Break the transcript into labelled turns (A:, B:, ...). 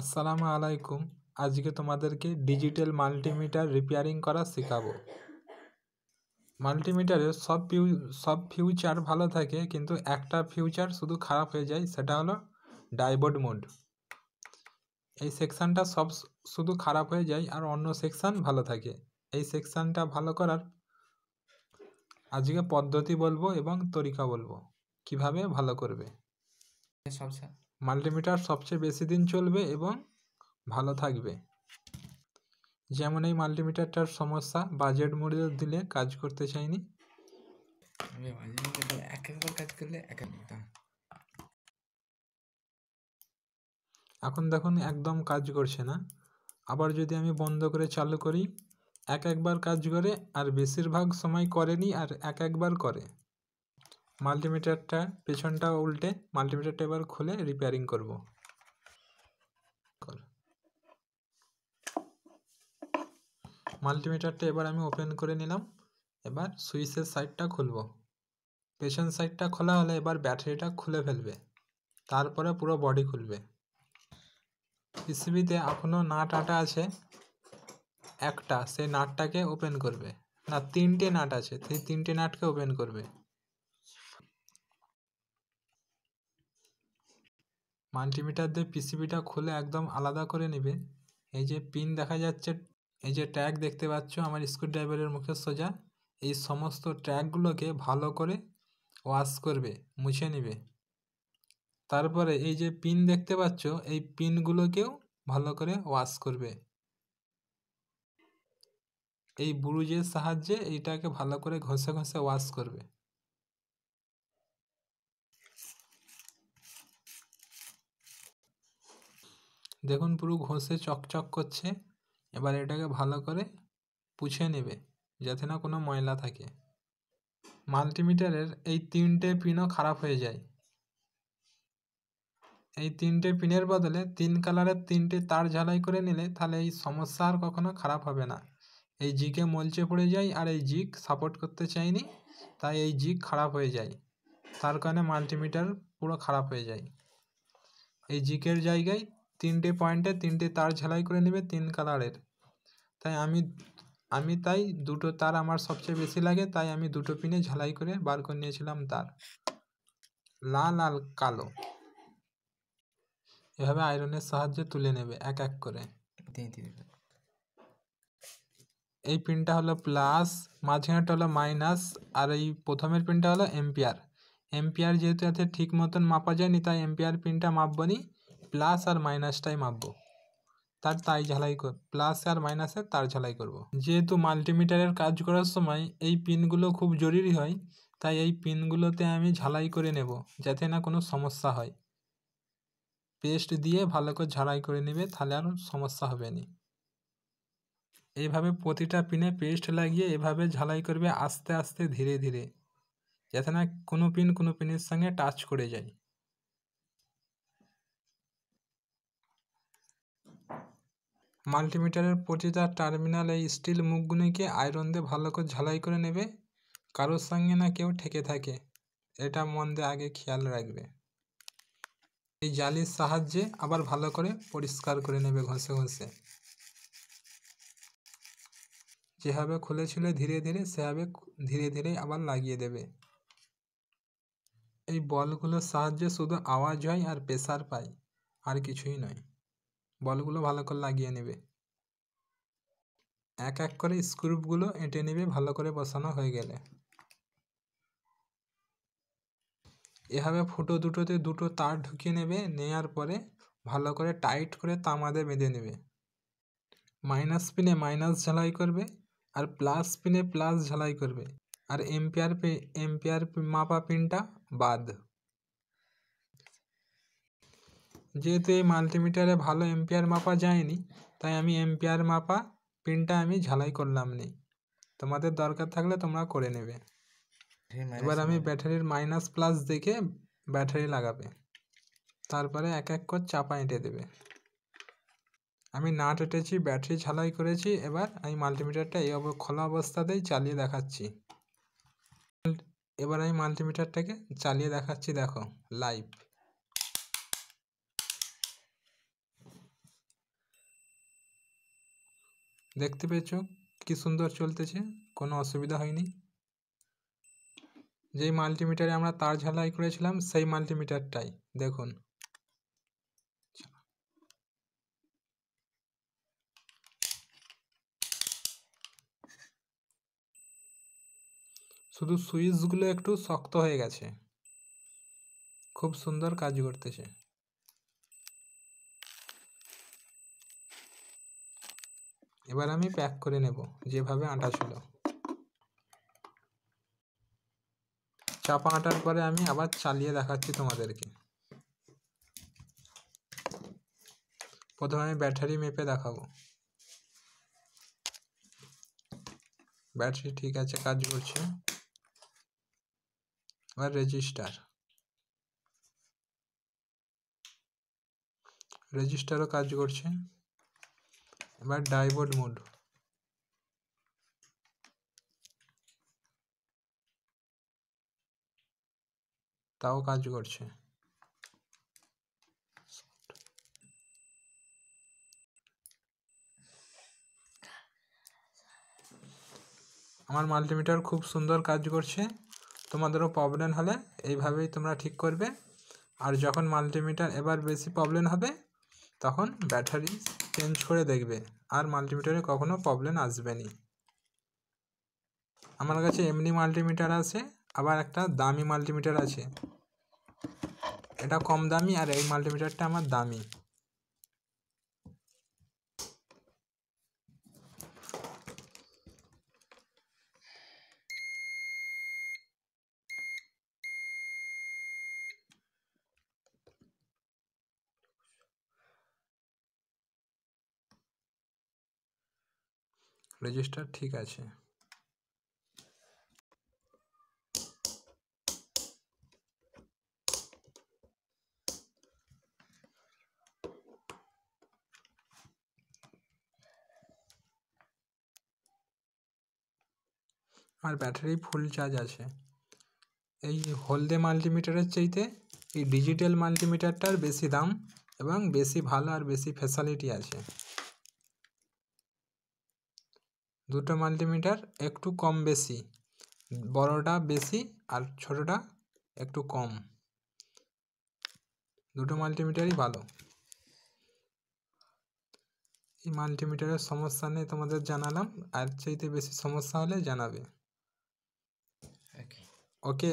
A: আসসালামু আলাইকুম আজকে তোমাদেরকে ডিজিটাল মাল্টিমিটার রিপেয়ারিং করা শেখাবো মাল্টিমিটারের সব ফিউ সব ফিউচার ভালো থাকে কিন্তু একটা ফিউচার শুধু খারাপ হয়ে যায় সেটা হলো ডাইবোর্ড মোড এই সেকশানটা সব শুধু খারাপ হয়ে যায় আর অন্য সেকশান ভালো থাকে এই সেকশানটা ভালো করার আজকে পদ্ধতি বলবো এবং তরিকা বলবো কিভাবে ভালো করবে সব মাল্টিমিটার সবচেয়ে বেশি দিন চলবে এবং ভালো থাকবে যেমন এই মাল্টিমিটারটার সমস্যা বাজেট মূল্য দিলে কাজ করতে চাইনি কাজ করলে এখন দেখুন একদম কাজ করছে না আবার যদি আমি বন্ধ করে চালু করি এক একবার কাজ করে আর বেশিরভাগ সময় করেনি আর এক একবার করে মাল্টিমিটারটা পেছনটা উল্টে মাল্টিমিটারটা এবার খুলে রিপেয়ারিং করব মাল্টিমিটারটা এবার আমি ওপেন করে নিলাম এবার সুইচের সাইডটা খুলব পেছন সাইডটা খোলা হলে এবার ব্যাটারিটা খুলে ফেলবে তারপরে পুরো বডি খুলবে পিসিবিতে এখনও নাট আটা আছে একটা সেই নাটটাকে ওপেন করবে না তিনটে নাট আছে সেই তিনটে নাটকে ওপেন করবে মাল্টিমিটার দিয়ে পিসিবিটা খুলে একদম আলাদা করে নেবে এই যে পিন দেখা যাচ্ছে এই যে ট্র্যাক দেখতে পাচ্ছ আমার স্ক্রুড্রাইভারের ড্রাইভারের সোজা এই সমস্ত ট্র্যাকগুলোকে ভালো করে ওয়াশ করবে মুছে নেবে তারপরে এই যে পিন দেখতে পাচ্ছ এই পিনগুলোকেও ভালো করে ওয়াশ করবে এই বুরুজের সাহায্যে এইটাকে ভালো করে ঘষে ঘষে ওয়াশ করবে দেখুন পুরো ঘষে চকচক করছে এবার এটাকে ভালো করে পুছে নেবে যাতে না কোনো ময়লা থাকে মাল্টিমিটারের এই তিনটে পিনও খারাপ হয়ে যায় এই তিনটে পিনের বদলে তিন কালারের তিনটে তার ঝালাই করে নিলে তাহলে এই সমস্যা আর কখনো খারাপ হবে না এই জিকে মলচে পড়ে যায় আর এই জিক সাপোর্ট করতে চাইনি তাই এই জিক খারাপ হয়ে যায় তার কারণে মাল্টিমিটার পুরো খারাপ হয়ে যায় এই জিকের জায়গায় তিনটে পয়েন্টে তিনটে তার ঝালাই করে নেবে তিন কালারের তাই আমি আমি তাই দুটো তার আমার সবচেয়ে বেশি লাগে তাই আমি দুটো পিনে ঝালাই করে বার করে নিয়েছিলাম তার লাল আর কালো এভাবে আয়রনের সাহায্যে তুলে নেবে এক এক করে এই পিনটা হলো প্লাস মাঝখানেটা হলো মাইনাস আর এই প্রথমের পিনটা হলো এম্পিয়ার এম্পিয়ার যেহেতু এতে ঠিক মতন মাপা যায়নি তাই এম্পিয়ার পিনটা মাপবনি প্লাস আর মাইনাসটাই মাপবো তার তাই ঝালাই কর প্লাস আর মাইনাসে তার ঝালাই করব। যেহেতু মাল্টিমিটারের কাজ করার সময় এই পিনগুলো খুব জরুরি হয় তাই এই পিনগুলোতে আমি ঝালাই করে নেব যাতে না কোনো সমস্যা হয় পেস্ট দিয়ে ভালো করে ঝালাই করে নেবে তাহলে আর সমস্যা হবে না এইভাবে প্রতিটা পিনে পেস্ট লাগিয়ে এভাবে ঝালাই করবে আস্তে আস্তে ধীরে ধীরে যাতে না কোনো পিন কোনো পিনের সঙ্গে টাচ করে যায় মাল্টিমিটারের প্রতিটা টার্মিনালে স্টিল মুখগুলিকে আয়রন দিয়ে ভালো করে ঝালাই করে নেবে কারোর সঙ্গে না কেউ ঠেকে থাকে এটা মন দিয়ে আগে খেয়াল রাখবে এই জালির সাহায্যে আবার ভালো করে পরিষ্কার করে নেবে ঘষে ঘষে যেভাবে খুলেছিল ধীরে ধীরে সেভাবে ধীরে ধীরে আবার লাগিয়ে দেবে এই বলগুলোর সাহায্যে শুধু আওয়াজ হয় আর প্রেসার পায় আর কিছুই নয় বলগুলো ভালো করে লাগিয়ে নেবে এক এক করে স্ক্রুপগুলো এঁটে নেবে ভালো করে বসানো হয়ে গেলে এভাবে ফুটো দুটোতে দুটো তার ঢুকিয়ে নেবে নেয়ার পরে ভালো করে টাইট করে তামাদে বেঁধে নেবে মাইনাস পিনে মাইনাস ঝালাই করবে আর প্লাস পিনে প্লাস ঝালাই করবে আর এমপিআর পে এমপিআর মাপা পিনটা বাদ যেহেতু এই মাল্টিমিটারে ভালো এম্পিয়ার মাপা যায়নি তাই আমি এম্পিয়ার মাপা পিনটা আমি ঝালাই করলাম নি তোমাদের দরকার থাকলে তোমরা করে নেবে এবার আমি ব্যাটারির মাইনাস প্লাস দেখে ব্যাটারি লাগাবে তারপরে এক এক করে চাপা এঁটে দেবে আমি নাট এঁটেছি ব্যাটারি ঝালাই করেছি এবার আমি মাল্টিমিটারটা এই খোলা অবস্থাতেই চালিয়ে দেখাচ্ছি এবার আমি মাল্টিমিটারটাকে চালিয়ে দেখাচ্ছি দেখো লাইভ দেখতে পেয়েছো কি সুন্দর চলতেছে কোনো অসুবিধা হয়নি যেই মাল্টিমিটারে আমরা তার ঝালাই করেছিলাম সেই মাল্টিমিটারটাই দেখুন শুধু সুইচগুলো একটু শক্ত হয়ে গেছে খুব সুন্দর কাজ করতেছে এবার আমি প্যাক করে নেব যেভাবে আটা ছিল চাপা আটার পরে আমি আবার চালিয়ে দেখাচ্ছি তোমাদেরকে প্রথমে আমি ব্যাটারি মেপে দেখাবো ব্যাটারি ঠিক আছে কাজ করছে এবার রেজিস্টার রেজিস্টারও কাজ করছে এবার ডাইবোর্ড মোড তাও কাজ করছে আমার মাল্টিমিটার খুব সুন্দর কাজ করছে তোমাদেরও প্রবলেম হলে এইভাবেই তোমরা ঠিক করবে আর যখন মাল্টিমিটার এবার বেশি প্রবলেম হবে তখন ব্যাটারি চেঞ্জ করে দেখবে আর মাল্টিমিটারে কখনো প্রবলেম আসবে না আমার কাছে এমনি মাল্টিমিটার আছে আবার একটা দামি মাল্টিমিটার আছে এটা কম দামি আর এই মাল্টিমিটারটা আমার দামি রেজিস্টার ঠিক আছে আর ব্যাটারি ফুল চার্জ আছে এই হলদে মাল্টিমিটারের চাইতে এই ডিজিটাল মাল্টিমিটারটার বেশি দাম এবং বেশি ভালো আর বেশি ফেসালিটি আছে দুটো মাল্টিমিটার একটু কম বেশি বড়টা বেশি আর ছোটোটা একটু কম দুটো মাল্টিমিটারই ভালো এই মাল্টিমিটারের সমস্যা নেই তোমাদের জানালাম আর চাইতে বেশি সমস্যা হলে জানাবে ওকে